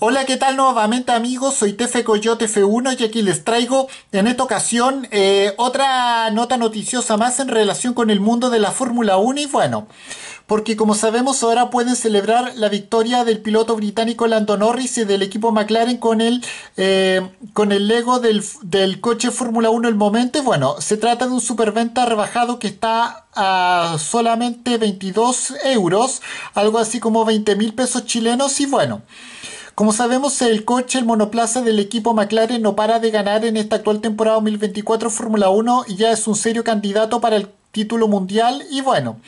Hola, ¿qué tal nuevamente amigos? Soy Tefe Coyote F1 y aquí les traigo en esta ocasión eh, otra nota noticiosa más en relación con el mundo de la Fórmula 1 y bueno, porque como sabemos ahora pueden celebrar la victoria del piloto británico Lando Norris y del equipo McLaren con el, eh, con el Lego del, coche Fórmula 1 el momento bueno, se trata de un superventa rebajado que está a solamente 22 euros, algo así como 20 mil pesos chilenos y bueno. Como sabemos, el coche, el monoplaza del equipo McLaren no para de ganar en esta actual temporada 2024 Fórmula 1 y ya es un serio candidato para el título mundial y bueno,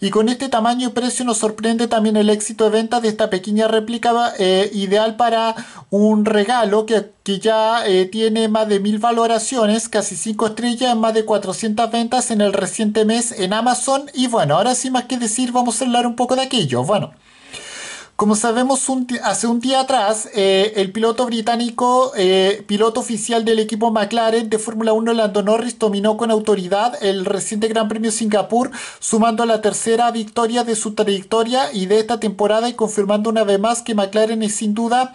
y con este tamaño y precio nos sorprende también el éxito de ventas de esta pequeña réplica eh, ideal para un regalo que, ya eh, tiene más de mil valoraciones, casi 5 estrellas, más de 400 ventas en el reciente mes en Amazon y bueno, ahora sí más que decir vamos a hablar un poco de aquello, bueno. Como sabemos, hace un día atrás, eh, el piloto británico, eh, piloto oficial del equipo McLaren de Fórmula 1, Lando Norris, dominó con autoridad el reciente Gran Premio Singapur, sumando la tercera victoria de su trayectoria y de esta temporada y confirmando una vez más que McLaren es sin duda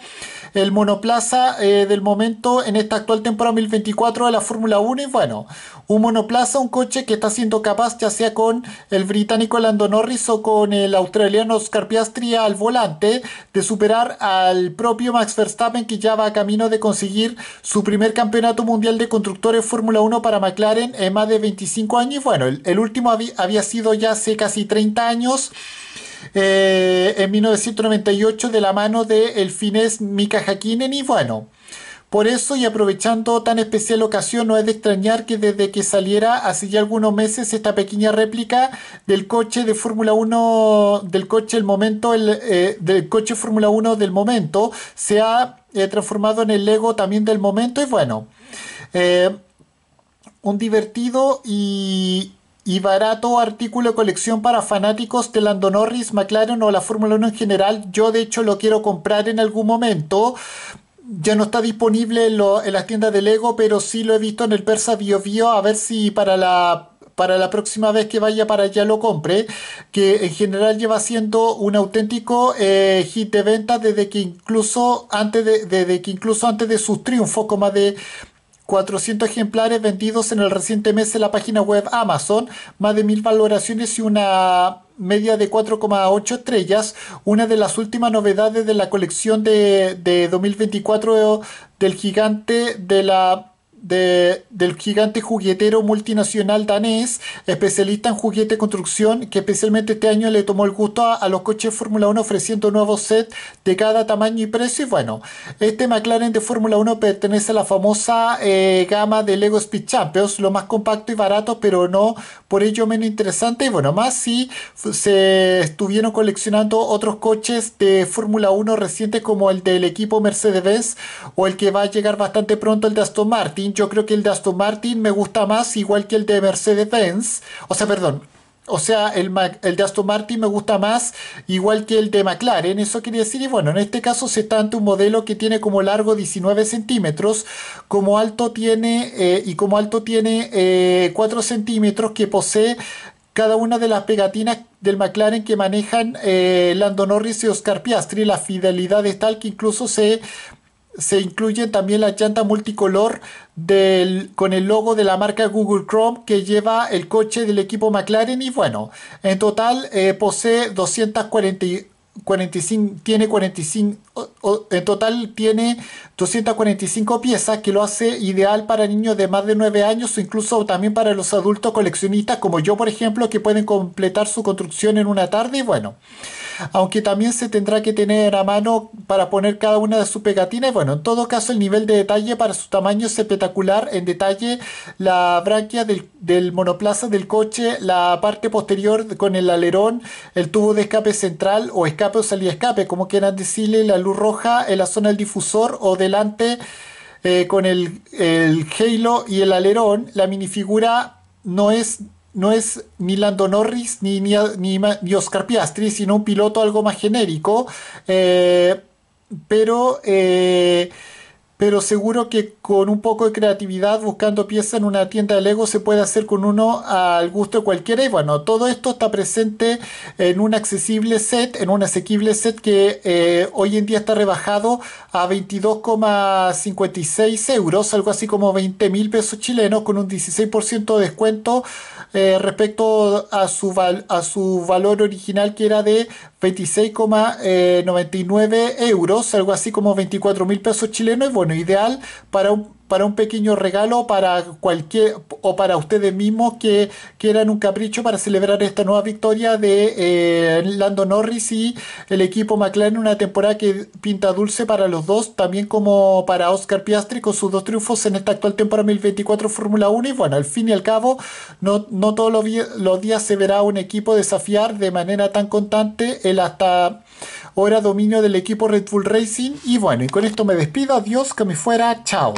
el monoplaza eh, del momento en esta actual temporada 2024 de la Fórmula 1 y bueno, un monoplaza, un coche que está siendo capaz ya sea con el británico Lando Norris o con el australiano Oscar Piastri al volante de superar al propio Max Verstappen que ya va camino de conseguir su primer campeonato mundial de constructores Fórmula 1 para McLaren en más de 25 años. Y bueno, el, último había, sido ya hace casi 30 años. Eh, en 1998 de la mano de el finés Mika Hakkinen y bueno, por eso, y aprovechando tan especial ocasión, no es de extrañar que desde que saliera hace ya algunos meses esta pequeña réplica del coche de Fórmula 1, del coche el momento, el, eh, del coche Fórmula 1 del momento, se ha eh, transformado en el Lego también del momento. Y bueno, eh, un divertido y, barato artículo de colección para fanáticos de Lando Norris, McLaren o la Fórmula 1 en general. Yo de hecho lo quiero comprar en algún momento ya no está disponible en, las tiendas de Lego, pero sí lo he visto en el Persa Bio a ver si para la, para la próxima vez que vaya para allá lo compre, que en general lleva siendo un auténtico eh, hit de venta desde que incluso antes de, que incluso antes de sus triunfos, más de 400 ejemplares vendidos en el reciente mes en la página web Amazon, más de mil valoraciones y una media de 4,8 estrellas, una de las últimas novedades de la colección de, de 2024 del gigante de la del gigante juguetero multinacional danés, especialista en juguete construcción, que especialmente este año le tomó el gusto a, los coches Fórmula 1 ofreciendo nuevos sets de cada tamaño y precio. Y bueno, este McLaren de Fórmula 1 pertenece a la famosa eh, gama de Lego Speed Champions, lo más compacto y barato, pero no por ello menos interesante. Y bueno, más si se estuvieron coleccionando otros coches de Fórmula 1 recientes como el del equipo Mercedes-Benz o el que va a llegar bastante pronto el de Aston Martin yo creo que el de Aston Martin me gusta más, igual que el de Mercedes-Benz. O sea, perdón. O sea, el, el, de Aston Martin me gusta más, igual que el de McLaren. Eso quería decir, y bueno, en este caso se trata un modelo que tiene como largo 19 centímetros, como alto tiene, eh, y como alto tiene 4 eh, centímetros, que posee cada una de las pegatinas del McLaren que manejan eh, Lando Norris y Oscar Piastri. La fidelidad es tal que incluso se se incluyen también la llanta multicolor con el logo de la marca Google Chrome que lleva el coche del equipo McLaren y bueno, en total eh, posee 240, tiene 45, en total tiene 245 piezas que lo hace ideal para niños de más de 9 años o incluso también para los adultos coleccionistas como yo por ejemplo que pueden completar su construcción en una tarde y bueno aunque también se tendrá que tener a mano para poner cada una de sus pegatinas. Bueno, en todo caso el nivel de detalle para su tamaño es espectacular. En detalle la branquia del, monoplaza del coche, la parte posterior con el alerón, el tubo de escape central o escape o salida escape, como quieran decirle, la luz roja en la zona del difusor o delante. Eh, con el, el halo y el alerón, la minifigura no es no es ni Lando Norris ni, Oscar Piastri, sino un piloto algo más genérico. Eh, pero eh, pero seguro que con un poco de creatividad buscando piezas en una tienda de Lego se puede hacer con uno al gusto de cualquiera y bueno, todo esto está presente en un accesible set, en un asequible set que eh, hoy en día está rebajado a 22,56 euros, algo así como 20 mil pesos chilenos con un 16% de descuento eh, respecto a su, a su valor original que era de 26,99 eh, euros, algo así como 24 mil pesos chilenos bueno, ideal para un, para un pequeño regalo para cualquier o para ustedes mismos que quieran un capricho para celebrar esta nueva victoria de eh, Lando Norris y el equipo McLaren una temporada que pinta dulce para los dos también como para Oscar Piastri con sus dos triunfos en esta actual temporada 2024 Fórmula 1 y bueno al fin y al cabo no, no todos los días se verá un equipo desafiar de manera tan constante el hasta Ahora dominio del equipo Red Bull Racing. Y bueno, y con esto me despido. Adiós, que me fuera. Chao.